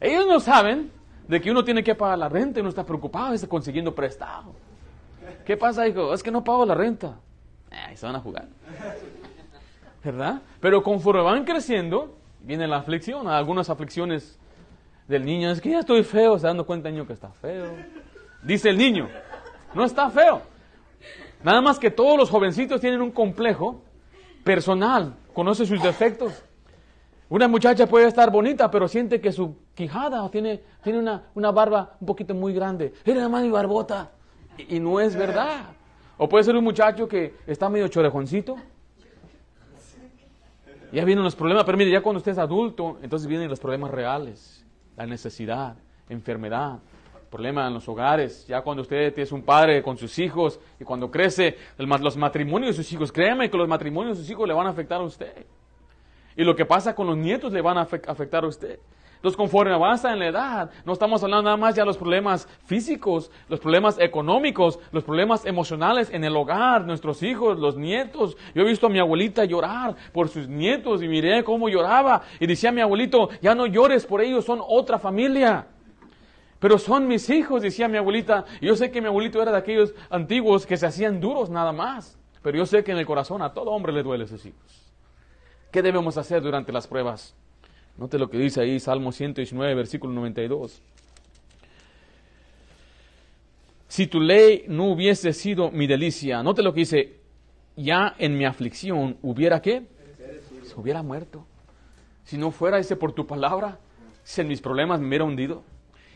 Ellos no saben de que uno tiene que pagar la renta y uno está preocupado, está consiguiendo prestado. ¿Qué pasa, hijo? Es que no pago la renta. Eh, ahí se van a jugar. ¿Verdad? Pero conforme van creciendo, viene la aflicción. Algunas aflicciones del niño, es que ya estoy feo, se dando cuenta el niño que está feo. Dice el niño, no está feo. Nada más que todos los jovencitos tienen un complejo personal, conoce sus defectos. Una muchacha puede estar bonita, pero siente que su quijada tiene, tiene una, barba un poquito muy grande. Era nada más y barbota. Y, y, no es verdad. O puede ser un muchacho que está medio chorejoncito. Ya vienen los problemas, pero mire, ya cuando usted es adulto, entonces vienen los problemas reales la necesidad, enfermedad, problemas en los hogares. Ya cuando usted es un padre con sus hijos y cuando crece, los matrimonios de sus hijos, créeme que los matrimonios de sus hijos le van a afectar a usted. Y lo que pasa con los nietos le van a afectar a usted. Entonces, conforme avanza en la edad, no estamos hablando nada más ya de los problemas físicos, los problemas económicos, los problemas emocionales en el hogar, nuestros hijos, los nietos. Yo he visto a mi abuelita llorar por sus nietos y miré cómo lloraba y decía a mi abuelito, ya no llores por ellos, son otra familia. Pero son mis hijos, decía mi abuelita. yo sé que mi abuelito era de aquellos antiguos que se hacían duros nada más. Pero yo sé que en el corazón a todo hombre le duele sus hijos. ¿Qué debemos hacer durante las pruebas? Note lo que dice ahí Salmo 119, versículo 92. Si tu ley no hubiese sido mi delicia, note lo que dice, ya en mi aflicción hubiera qué? hubiera muerto. Si no fuera ese por tu palabra, si en mis problemas me hubiera hundido,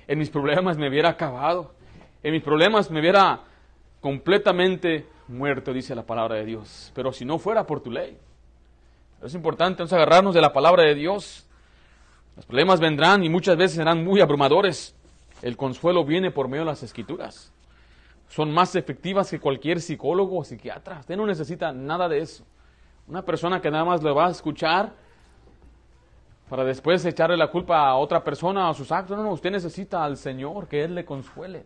en mis problemas me hubiera acabado, en mis problemas me hubiera completamente muerto, dice la palabra de Dios. Pero si no fuera por tu ley, es importante nos agarrarnos de la palabra de Dios, los problemas vendrán y muchas veces serán muy abrumadores. El consuelo viene por medio de las escrituras. Son más efectivas que cualquier psicólogo o psiquiatra. Usted no necesita nada de eso. Una persona que nada más le va a escuchar para después echarle la culpa a otra persona o a sus actos. No, no, usted necesita al Señor que Él le consuele.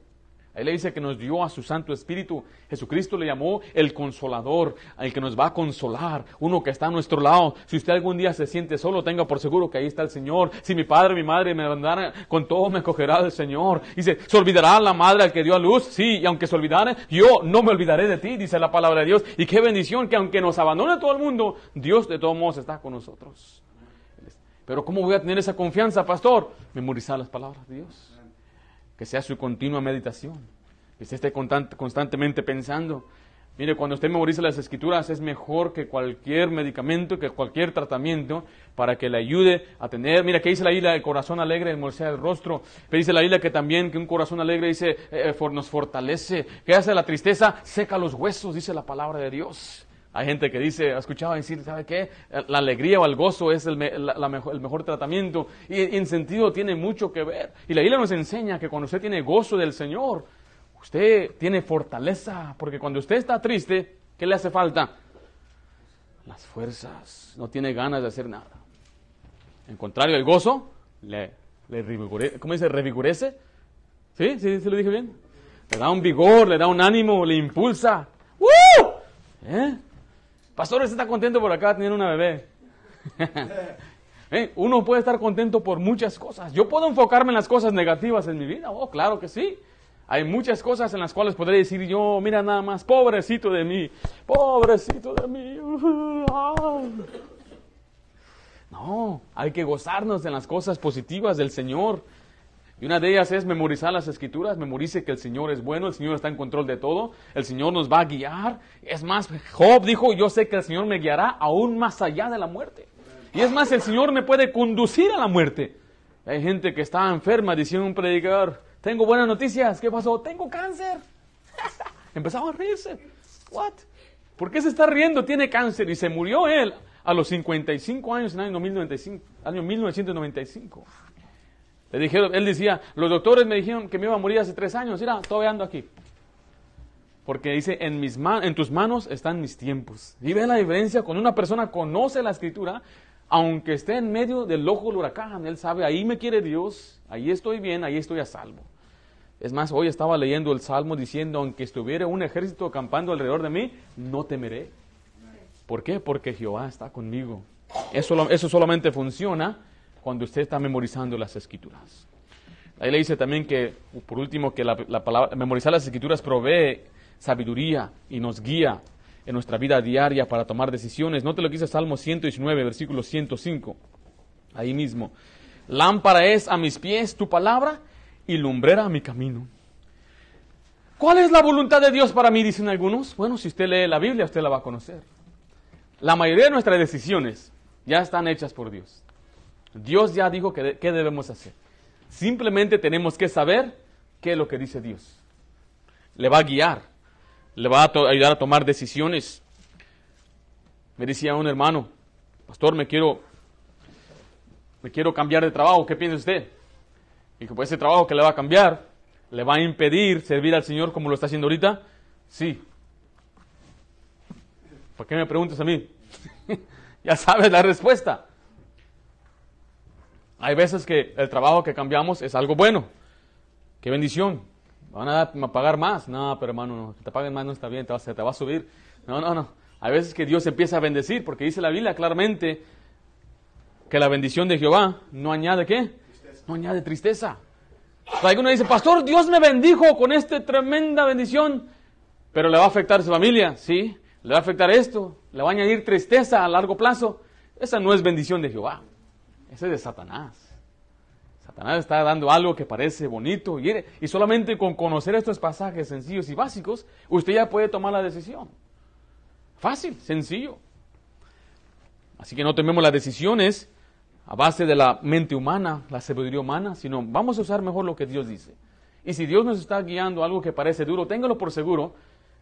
Ahí le dice que nos dio a su Santo Espíritu. Jesucristo le llamó el consolador, el que nos va a consolar, uno que está a nuestro lado. Si usted algún día se siente solo, tenga por seguro que ahí está el Señor. Si mi padre, mi madre me abandonan, con todo, me cogerá el Señor. Dice, ¿se olvidará la madre al que dio a luz? Sí, y aunque se olvidare, yo no me olvidaré de ti, dice la palabra de Dios. Y qué bendición que aunque nos abandone todo el mundo, Dios de todos modos está con nosotros. Pero ¿cómo voy a tener esa confianza, pastor? Memorizar las palabras de Dios que sea su continua meditación, que se esté constantemente pensando. Mire, cuando usted memoriza las escrituras es mejor que cualquier medicamento, que cualquier tratamiento para que le ayude a tener, mira, que dice la isla, el corazón alegre morcea el rostro, pero dice la isla que también que un corazón alegre dice, eh, eh, nos fortalece, que hace la tristeza, seca los huesos, dice la palabra de Dios. Hay gente que dice, ha escuchado decir, ¿sabe qué? La alegría o el gozo es el, mejor, el mejor, tratamiento. Y, en sentido tiene mucho que ver. Y la Biblia nos enseña que cuando usted tiene gozo del Señor, usted tiene fortaleza. Porque cuando usted está triste, ¿qué le hace falta? Las fuerzas. No tiene ganas de hacer nada. En contrario, el gozo le, le ¿cómo dice? ¿Revigorece? ¿Sí? ¿Sí? lo dije bien? Le da un vigor, le da un ánimo, le impulsa. ¡Uh! ¿Eh? Pastor, está contento por acá tener una bebé. ¿Eh? Uno puede estar contento por muchas cosas. Yo puedo enfocarme en las cosas negativas en mi vida. Oh, claro que sí. Hay muchas cosas en las cuales podré decir yo, mira nada más, pobrecito de mí, pobrecito de mí. No, hay que gozarnos de las cosas positivas del Señor. Y una de ellas es memorizar las escrituras, memorice que el Señor es bueno, el Señor está en control de todo, el Señor nos va a guiar. Es más, Job dijo, yo sé que el Señor me guiará aún más allá de la muerte. Y es más, el Señor me puede conducir a la muerte. Hay gente que estaba enferma diciendo un predicador, tengo buenas noticias, ¿qué pasó? Tengo cáncer. Empezaba a reírse. What? ¿Por qué se está riendo? Tiene cáncer y se murió él a los 55 años en el año 1995. Le dijeron, él decía, los doctores me dijeron que me iba a morir hace tres años, mira, todavía ando aquí. Porque dice, en, mis en tus manos están mis tiempos. Y ve la diferencia cuando una persona conoce la escritura, aunque esté en medio del ojo del huracán, él sabe, ahí me quiere Dios, ahí estoy bien, ahí estoy a salvo. Es más, hoy estaba leyendo el Salmo diciendo, aunque estuviera un ejército acampando alrededor de mí, no temeré. ¿Por qué? Porque Jehová está conmigo. Eso, eso solamente funciona cuando usted está memorizando las escrituras. Ahí le dice también que, por último, que la, palabra, memorizar las escrituras provee sabiduría y nos guía en nuestra vida diaria para tomar decisiones. Note lo que dice Salmo 119, versículo 105, ahí mismo. Lámpara es a mis pies tu palabra y lumbrera a mi camino. ¿Cuál es la voluntad de Dios para mí? Dicen algunos. Bueno, si usted lee la Biblia, usted la va a conocer. La mayoría de nuestras decisiones ya están hechas por Dios. Dios ya dijo que qué debemos hacer. Simplemente tenemos que saber qué es lo que dice Dios. Le va a guiar, le va a ayudar a tomar decisiones. Me decía un hermano, pastor, me quiero, me quiero cambiar de trabajo, ¿qué piensa usted? Y que pues ese trabajo que le va a cambiar, ¿le va a impedir servir al Señor como lo está haciendo ahorita? Sí. ¿Para qué me preguntas a mí? ya sabes la respuesta. Hay veces que el trabajo que cambiamos es algo bueno. Qué bendición. Van a pagar más. No, pero hermano, no. Que te paguen más no está bien, te se te va a subir. No, no, no. Hay veces que Dios empieza a bendecir, porque dice la Biblia claramente que la bendición de Jehová no añade qué? No añade tristeza. Hay alguno dice, pastor, Dios me bendijo con esta tremenda bendición, pero le va a afectar a su familia, ¿sí? Le va a afectar esto, le va a añadir tristeza a largo plazo. Esa no es bendición de Jehová. Ese es de Satanás. Satanás está dando algo que parece bonito y, solamente con conocer estos pasajes sencillos y básicos, usted ya puede tomar la decisión. Fácil, sencillo. Así que no tomemos las decisiones a base de la mente humana, la sabiduría humana, sino vamos a usar mejor lo que Dios dice. Y si Dios nos está guiando algo que parece duro, téngalo por seguro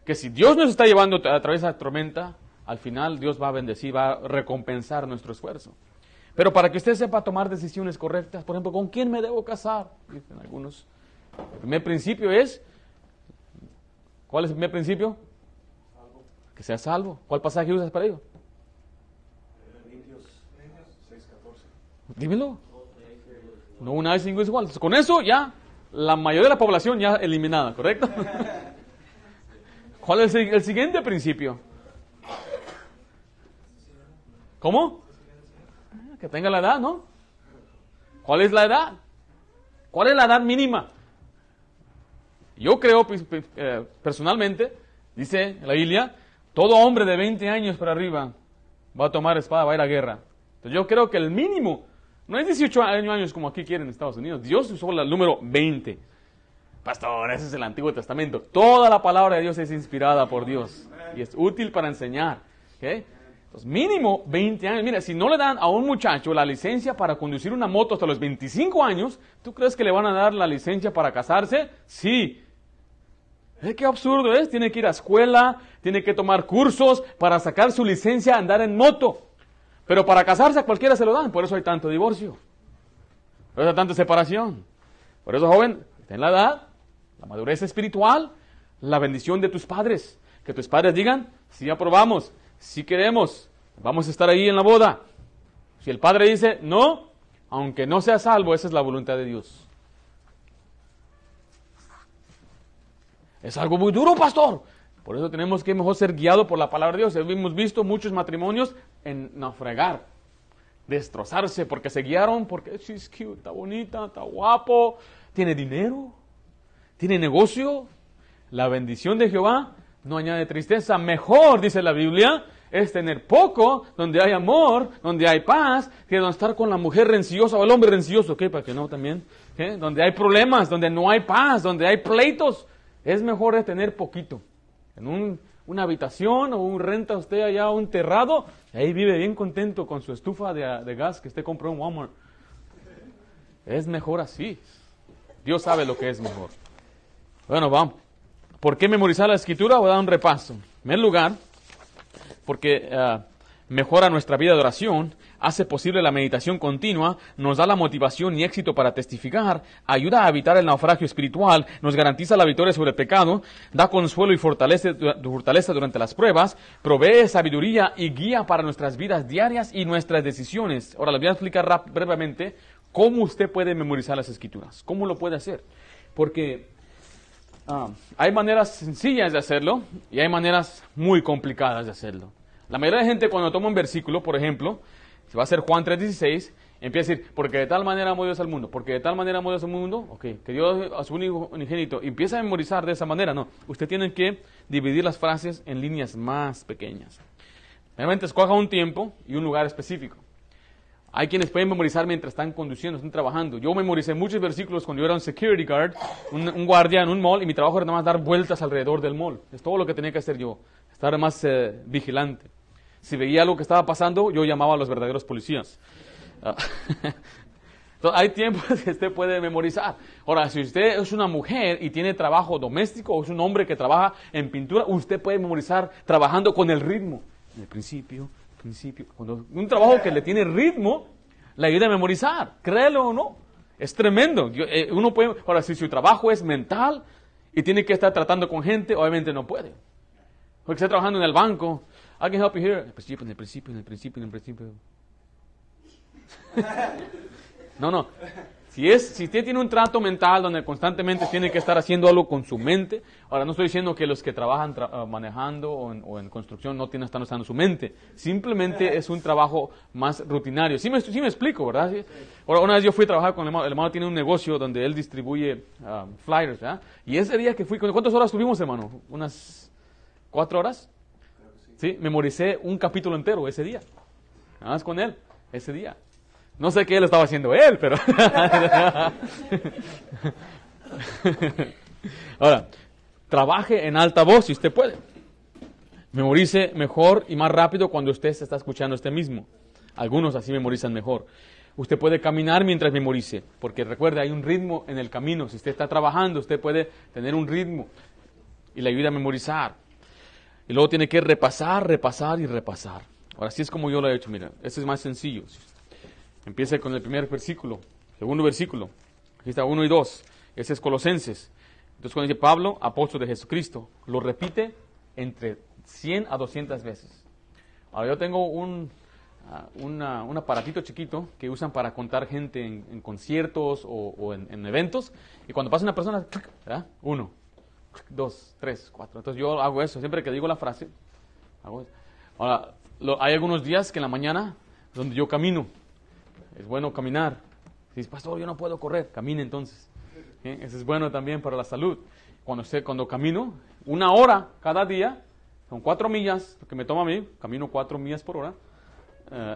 que si Dios nos está llevando a través de la tormenta, al final Dios va a bendecir, va a recompensar nuestro esfuerzo. Pero para que usted sepa tomar decisiones correctas, por ejemplo, ¿con quién me debo casar? Dicen algunos. El primer principio es, ¿cuál es el primer principio? Que sea salvo. ¿Cuál pasaje usas para ello? Dímelo. No una vez cinco es igual. con eso ya la mayoría de la población ya eliminada, ¿correcto? ¿Cuál es el, el siguiente principio? ¿Cómo? que tenga la edad, ¿no? ¿Cuál es la edad? ¿Cuál es la edad mínima? Yo creo eh, personalmente, dice la Biblia, todo hombre de 20 años para arriba va a tomar espada, va a ir a guerra. Entonces yo creo que el mínimo no es 18 años como aquí quieren en Estados Unidos. Dios usó el número 20. Pastor, ese es el Antiguo Testamento. Toda la palabra de Dios es inspirada por Dios y es útil para enseñar. ¿okay? mínimo 20 años. Mira, si no le dan a un muchacho la licencia para conducir una moto hasta los 25 años, ¿tú crees que le van a dar la licencia para casarse? Sí. Qué absurdo es. Tiene que ir a escuela, tiene que tomar cursos para sacar su licencia a andar en moto. Pero para casarse a cualquiera se lo dan. Por eso hay tanto divorcio. Por eso hay tanta separación. Por eso, joven, ten la edad, la madurez espiritual, la bendición de tus padres. Que tus padres digan, si sí, aprobamos, si queremos, vamos a estar ahí en la boda. Si el padre dice, no, aunque no sea salvo, esa es la voluntad de Dios. Es algo muy duro, pastor. Por eso tenemos que mejor ser guiados por la palabra de Dios. Hemos visto muchos matrimonios en naufragar, destrozarse, porque se guiaron, porque es cute, está bonita, está guapo, tiene dinero, tiene negocio. La bendición de Jehová no añade tristeza. Mejor, dice la Biblia, es tener poco, donde hay amor, donde hay paz, que no estar con la mujer rencillosa o el hombre rencilloso, ¿ok? Para que no también, Donde hay problemas, donde no hay paz, donde hay pleitos. Es mejor tener poquito. En una habitación o un renta usted allá un terrado, ahí vive bien contento con su estufa de, de gas que usted compró en Walmart. Es mejor así. Dios sabe lo que es mejor. Bueno, vamos. ¿Por qué memorizar la escritura? Voy a dar un repaso. En primer lugar, porque eh, mejora nuestra vida de oración, hace posible la meditación continua, nos da la motivación y éxito para testificar, ayuda a evitar el naufragio espiritual, nos garantiza la victoria sobre el pecado, da consuelo y fortaleza durante las pruebas, provee sabiduría y guía para nuestras vidas diarias y nuestras decisiones. Ahora les voy a explicar brevemente cómo usted puede memorizar las escrituras, cómo lo puede hacer. Porque Ah, hay maneras sencillas de hacerlo y hay maneras muy complicadas de hacerlo. La mayoría de gente cuando toma un versículo, por ejemplo, se va a ser Juan 3.16, empieza a decir, porque de tal manera amó Dios al mundo, porque de tal manera amó Dios al mundo, ok, que Dios a su único unigénito, empieza a memorizar de esa manera, no. Usted tiene que dividir las frases en líneas más pequeñas. Realmente escoja un tiempo y un lugar específico. Hay quienes pueden memorizar mientras están conduciendo, están trabajando. Yo memoricé muchos versículos cuando yo era un security guard, un, guardián, en un mall, y mi trabajo era nada más dar vueltas alrededor del mall. Es todo lo que tenía que hacer yo, estar más eh, vigilante. Si veía algo que estaba pasando, yo llamaba a los verdaderos policías. Ah. Entonces, hay tiempos que usted puede memorizar. Ahora, si usted es una mujer y tiene trabajo doméstico o es un hombre que trabaja en pintura, usted puede memorizar trabajando con el ritmo. En el principio, principio. Cuando un trabajo que le tiene ritmo, le ayuda a memorizar, créelo o no. Es tremendo. Eh, uno puede, ahora, si su trabajo es mental y tiene que estar tratando con gente, obviamente no puede. Porque está trabajando en el banco. I can help you here. el pues principio, pues en el principio, en el principio, en el principio. no, no. Si, es, si usted tiene un trato mental donde constantemente tiene que estar haciendo algo con su mente, ahora no estoy diciendo que los que trabajan ah, manejando o en, construcción no tienen estar usando su mente, simplemente es un trabajo más rutinario. Sí me, explico, ¿verdad? una vez yo fui a trabajar con el hermano, el hermano tiene un negocio donde él distribuye ah, flyers, ¿verdad? Y ese día que fui, ¿cuántas horas tuvimos, hermano? ¿Unas cuatro horas? Sí, memoricé un capítulo entero ese día, nada más con él, ese día. No sé qué él estaba haciendo él, pero... Ahora, trabaje en alta voz si usted puede. Memorice mejor y más rápido cuando usted se está escuchando usted mismo. Algunos así memorizan mejor. Usted puede caminar mientras memorice, porque recuerde, hay un ritmo en el camino. Si usted está trabajando, usted puede tener un ritmo y le ayuda a memorizar. Y luego tiene que repasar, repasar y repasar. Ahora, así es como yo lo he hecho, mira, esto es más sencillo. Empieza con el primer versículo, segundo versículo. Aquí está uno y dos. Ese es Colosenses. Entonces cuando dice Pablo, apóstol de Jesucristo, lo repite entre 100 a 200 veces. Ahora yo tengo un, ah, un aparatito chiquito que usan para contar gente en, conciertos o, en, eventos. Y cuando pasa una persona, uno, dos, tres, cuatro. Entonces yo hago eso. Siempre que digo la frase, hago eso. Ahora, hay algunos días que en la mañana donde yo camino es bueno caminar. Si dice, pastor, yo no puedo correr, camine entonces. ¿eh? Eso es bueno también para la salud. Cuando, usted, cuando camino, una hora cada día, son cuatro millas, lo que me toma a mí, camino cuatro millas por hora, eh,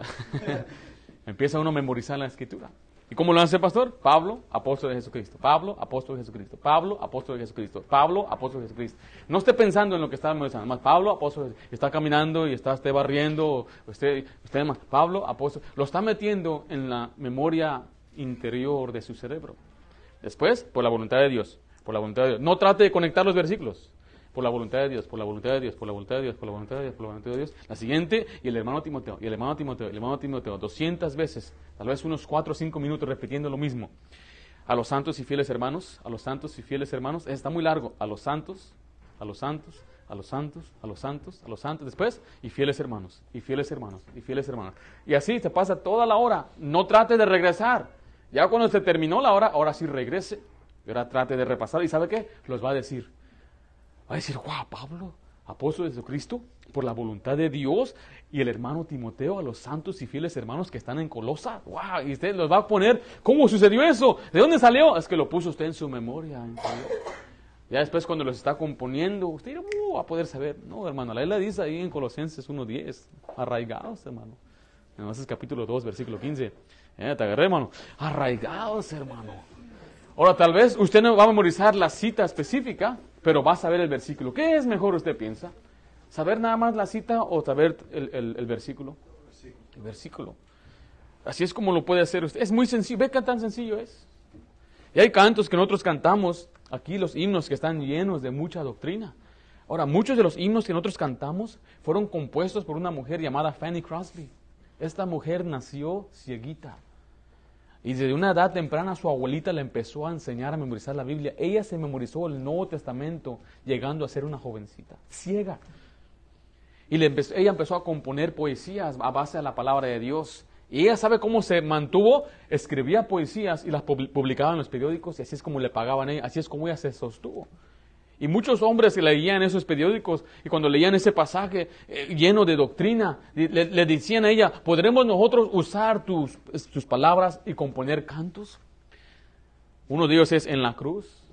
empieza uno a memorizar la escritura. ¿Y cómo lo hace el pastor? Pablo, apóstol de Jesucristo. Pablo, apóstol de Jesucristo. Pablo, apóstol de Jesucristo. Pablo, apóstol de Jesucristo. No esté pensando en lo que está diciendo, Más Pablo, apóstol Está caminando y está barriendo. Usted, usted más. Pablo, apóstol. Lo está metiendo en la memoria interior de su cerebro. Después, por la voluntad de Dios. Por la voluntad de Dios. No trate de conectar los versículos por la voluntad de Dios, por la voluntad de Dios, por la voluntad de Dios, por la voluntad de Dios, por la voluntad de Dios. La siguiente, y el hermano Timoteo, y el hermano Timoteo, y el hermano Timoteo, 200 veces, tal vez unos 4 o 5 minutos repitiendo lo mismo. A los santos y fieles hermanos, a los santos y fieles hermanos, está muy largo, a los santos, a los santos, a los santos, a los santos, a los santos, después, y fieles hermanos, y fieles hermanos, y fieles hermanos. Y así te pasa toda la hora, no trate de regresar. Ya cuando se terminó la hora, ahora sí regrese, y ahora trate de repasar, y ¿sabe qué? Los va a decir. Va a decir, guau, Pablo, apóstol de Jesucristo, por la voluntad de Dios, y el hermano Timoteo, a los santos y fieles hermanos que están en Colosa. Guau, Y usted los va a poner, ¿cómo sucedió eso? ¿De dónde salió? Es que lo puso usted en su memoria. ya después cuando los está componiendo, usted uh, va a poder saber. No, hermano, la la dice ahí en Colosenses 1.10, arraigados, hermano. En es capítulo 2, versículo 15. Eh, te agarré, hermano. Arraigados, hermano. Ahora, tal vez usted no va a memorizar la cita específica, pero vas a ver el versículo. ¿Qué es mejor usted piensa? ¿Saber nada más la cita o saber el, versículo? versículo? El versículo. Así es como lo puede hacer usted. Es muy sencillo. Ve qué tan sencillo es. Y hay cantos que nosotros cantamos, aquí los himnos que están llenos de mucha doctrina. Ahora, muchos de los himnos que nosotros cantamos fueron compuestos por una mujer llamada Fanny Crosby. Esta mujer nació cieguita. Y desde una edad temprana su abuelita le empezó a enseñar a memorizar la Biblia. Ella se memorizó el Nuevo Testamento llegando a ser una jovencita, ciega. Y ella empezó a componer poesías a base de la palabra de Dios. Y ella sabe cómo se mantuvo, escribía poesías y las publicaba en los periódicos y así es como le pagaban a ella, así es como ella se sostuvo. Y muchos hombres leían esos periódicos y cuando leían ese pasaje eh, lleno de doctrina, le, le, decían a ella, ¿podremos nosotros usar tus, tus palabras y componer cantos? Uno de ellos es en la cruz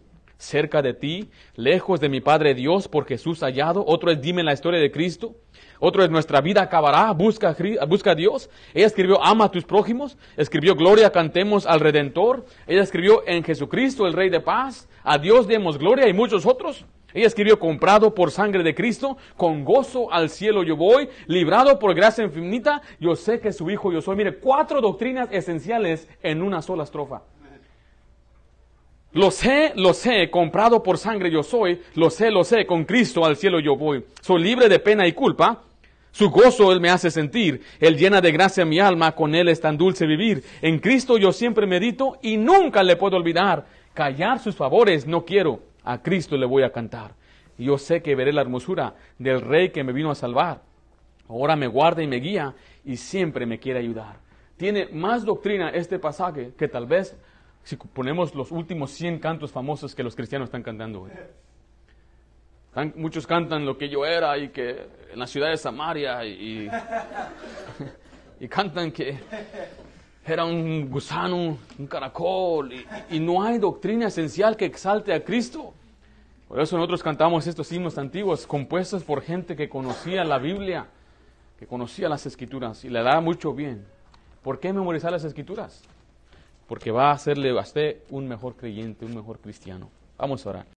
cerca de ti, lejos de mi Padre Dios por Jesús hallado. Otro es dime la historia de Cristo. Otro es nuestra vida acabará, busca, busca a Dios. Ella escribió ama a tus prójimos. Escribió gloria, cantemos al Redentor. Ella escribió en Jesucristo, el Rey de Paz. A Dios demos gloria y muchos otros. Ella escribió comprado por sangre de Cristo, con gozo al cielo yo voy, librado por gracia infinita, yo sé que su hijo yo soy. Mire, cuatro doctrinas esenciales en una sola estrofa. Lo sé, lo sé, comprado por sangre yo soy, lo sé, lo sé, con Cristo al cielo yo voy. Soy libre de pena y culpa. Su gozo Él me hace sentir, Él llena de gracia mi alma, con Él es tan dulce vivir. En Cristo yo siempre medito y nunca le puedo olvidar. Callar sus favores no quiero, a Cristo le voy a cantar. Yo sé que veré la hermosura del Rey que me vino a salvar. Ahora me guarda y me guía y siempre me quiere ayudar. Tiene más doctrina este pasaje que tal vez si ponemos los últimos 100 cantos famosos que los cristianos están cantando hoy. muchos cantan lo que yo era y que en la ciudad de Samaria y, cantan que era un gusano, un caracol y, no hay doctrina esencial que exalte a Cristo. Por eso nosotros cantamos estos himnos antiguos compuestos por gente que conocía la Biblia, que conocía las escrituras y le daba mucho bien. ¿Por qué memorizar las escrituras? porque va a hacerle a usted un mejor creyente, un mejor cristiano. Vamos a orar.